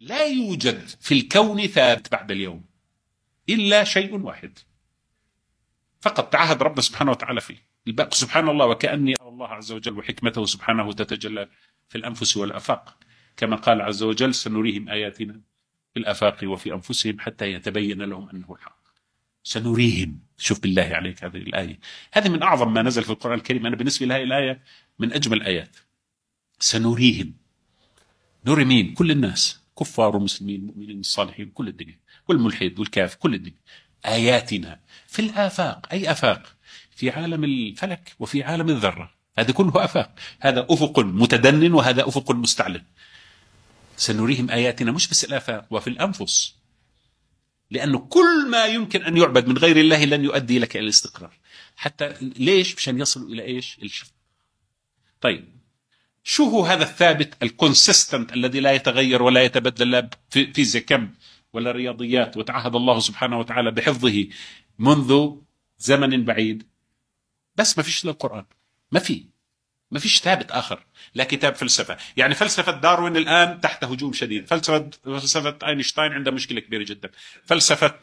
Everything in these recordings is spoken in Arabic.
لا يوجد في الكون ثابت بعد اليوم إلا شيء واحد فقط تعهد رب سبحانه وتعالى فيه الباقي سبحان الله وكأني أرى الله عز وجل وحكمته سبحانه تتجلى في الأنفس والأفاق كما قال عز وجل سنريهم آياتنا في الآفاق وفي أنفسهم حتى يتبين لهم أنه الحق سنريهم شوف بالله عليك هذه الآية هذه من أعظم ما نزل في القرآن الكريم أنا بالنسبة لهذه الآية من أجمل ايات سنريهم نري مين كل الناس كفار ومسلمين مؤمنين الصالحين كل الدنيا والملحد والكاف كل الدنيا آياتنا في الآفاق أي آفاق في عالم الفلك وفي عالم الذرة هذا كله آفاق هذا أفق متدن وهذا أفق مستعلن سنريهم آياتنا مش بس الآفاق وفي الأنفس لأنه كل ما يمكن أن يعبد من غير الله لن يؤدي لك إلى الاستقرار حتى ليش مشان يصلوا إلى إيش الحق طيب شو هو هذا الثابت الكونسيستنت الذي لا يتغير ولا يتبدل لا في فيزياء ولا رياضيات وتعهد الله سبحانه وتعالى بحفظه منذ زمن بعيد بس ما فيش للقرآن ما في ما فيش ثابت اخر لا كتاب فلسفه يعني فلسفه داروين الان تحت هجوم شديد فلسفه فلسفه اينشتاين عندها مشكله كبيره جدا فلسفه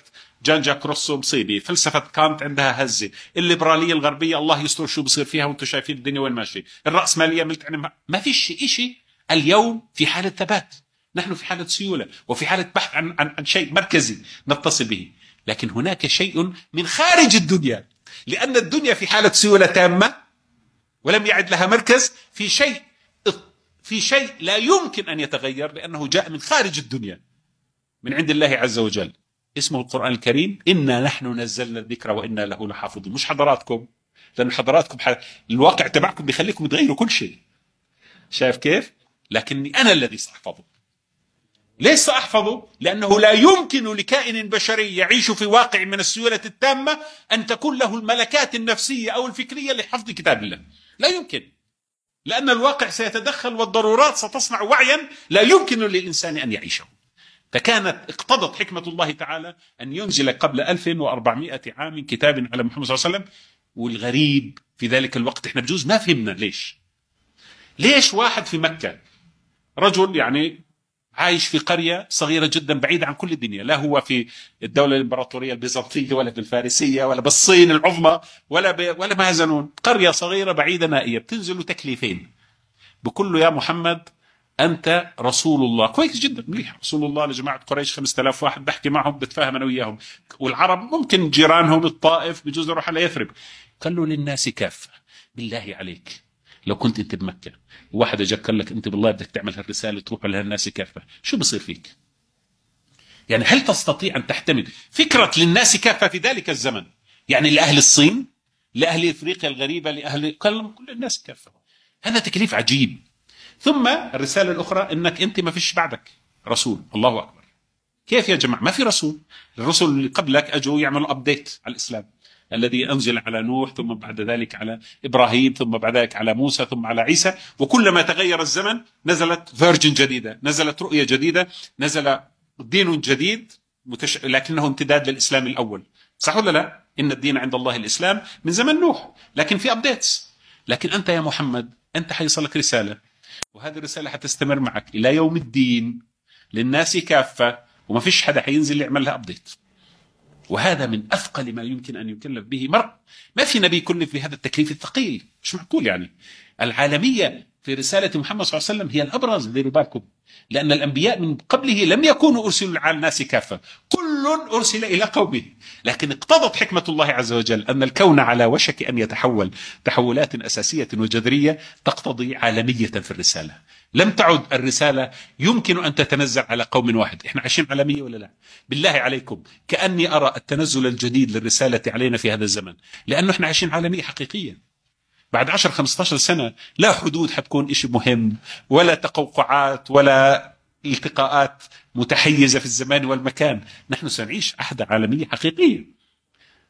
جان جاك روسو مصيبه فلسفه كانت عندها هزه الليبراليه الغربيه الله يستر شو بصير فيها وانتم شايفين الدنيا وين ماشيه الراسماليه ملت ما فيش شيء اليوم في حاله ثبات نحن في حاله سيوله وفي حاله بحث عن عن, عن شيء مركزي نتصل به لكن هناك شيء من خارج الدنيا لان الدنيا في حاله سيوله تامه ولم يعد لها مركز في شيء في شيء لا يمكن أن يتغير لأنه جاء من خارج الدنيا من عند الله عز وجل اسمه القرآن الكريم إنا نحن نزلنا الذكر وإنا له لحافظون مش حضراتكم لأن حضراتكم حل... الواقع تبعكم بيخليكم تغيروا كل شيء شايف كيف؟ لكني أنا الذي سأحفظه ليس أحفظه لأنه لا يمكن لكائن بشري يعيش في واقع من السيولة التامة أن تكون له الملكات النفسية أو الفكرية لحفظ كتاب الله لا يمكن لأن الواقع سيتدخل والضرورات ستصنع وعيا لا يمكن للإنسان أن يعيشه فكانت اقتضت حكمة الله تعالى أن ينزل قبل 1400 عام كتاب على محمد صلى الله عليه وسلم والغريب في ذلك الوقت احنا بجوز ما فهمنا ليش ليش واحد في مكة رجل يعني عايش في قرية صغيرة جدا بعيدة عن كل الدنيا لا هو في الدولة الإمبراطورية البيزنطية ولا بالفارسية ولا بالصين العظمى ولا ب... ولا ما يزنون قرية صغيرة بعيدة نائية بتنزل تكليفين بكل يا محمد أنت رسول الله كويس جدا مليح رسول الله لجماعة قريش 5000 واحد بحكي معهم بتفاهم أنا وياهم والعرب ممكن جيرانهم الطائف بجوز أروح على يثرب قال له للناس كافة بالله عليك لو كنت انت بمكه وواحد اجاك قال لك انت بالله بدك تعمل هالرساله تروح لهالناس كافه شو بصير فيك يعني هل تستطيع ان تحتمل فكره للناس كافه في ذلك الزمن يعني لاهل الصين لاهل افريقيا الغريبه لاهل كل الناس كافه هذا تكليف عجيب ثم الرساله الاخرى انك انت ما فيش بعدك رسول الله اكبر كيف يا جماعه ما في رسول الرسل اللي قبلك اجوا يعملوا ابديت على الاسلام الذي أنزل على نوح ثم بعد ذلك على إبراهيم ثم بعد ذلك على موسى ثم على عيسى وكلما تغير الزمن نزلت فيرجن جديدة نزلت رؤية جديدة نزل دين جديد متش... لكنه امتداد للإسلام الأول صح ولا لا؟ إن الدين عند الله الإسلام من زمن نوح لكن في أبديتس لكن أنت يا محمد أنت حيصلك رسالة وهذه الرسالة حتستمر معك إلى يوم الدين للناس كافة وما فيش حدا حينزل يعمل لها أبديت وهذا من أثقل ما يمكن أن يكلف به مرء ما في نبي يكلف بهذا التكليف الثقيل مش معقول يعني العالمية في رسالة محمد صلى الله عليه وسلم هي الأبرز ديروا بالكم لأن الأنبياء من قبله لم يكونوا أرسلوا على الناس كافة كل أرسل إلى قومه لكن اقتضت حكمة الله عز وجل أن الكون على وشك أن يتحول تحولات أساسية وجذرية تقتضي عالمية في الرسالة لم تعد الرسالة يمكن أن تتنزل على قوم واحد إحنا عايشين عالمية ولا لا بالله عليكم كأني أرى التنزل الجديد للرسالة علينا في هذا الزمن لأنه إحنا عايشين عالمية حقيقية بعد 10 15 سنه لا حدود حتكون شيء مهم ولا تقوقعات ولا التقاءات متحيزه في الزمان والمكان نحن سنعيش احدى عالميه حقيقيه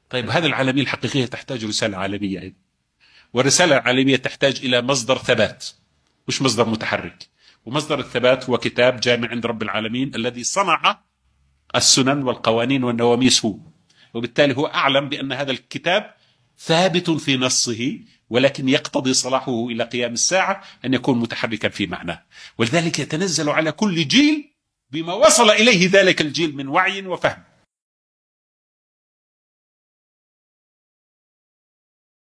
طيب هذه العالميه الحقيقيه تحتاج رساله عالميه ايضا والرساله العالميه تحتاج الى مصدر ثبات مش مصدر متحرك ومصدر الثبات هو كتاب جامع عند رب العالمين الذي صنع السنن والقوانين والنواميس هو وبالتالي هو اعلم بان هذا الكتاب ثابت في نصه ولكن يقتضي صلاحه إلى قيام الساعة أن يكون متحركا في معناه ولذلك يتنزل على كل جيل بما وصل إليه ذلك الجيل من وعي وفهم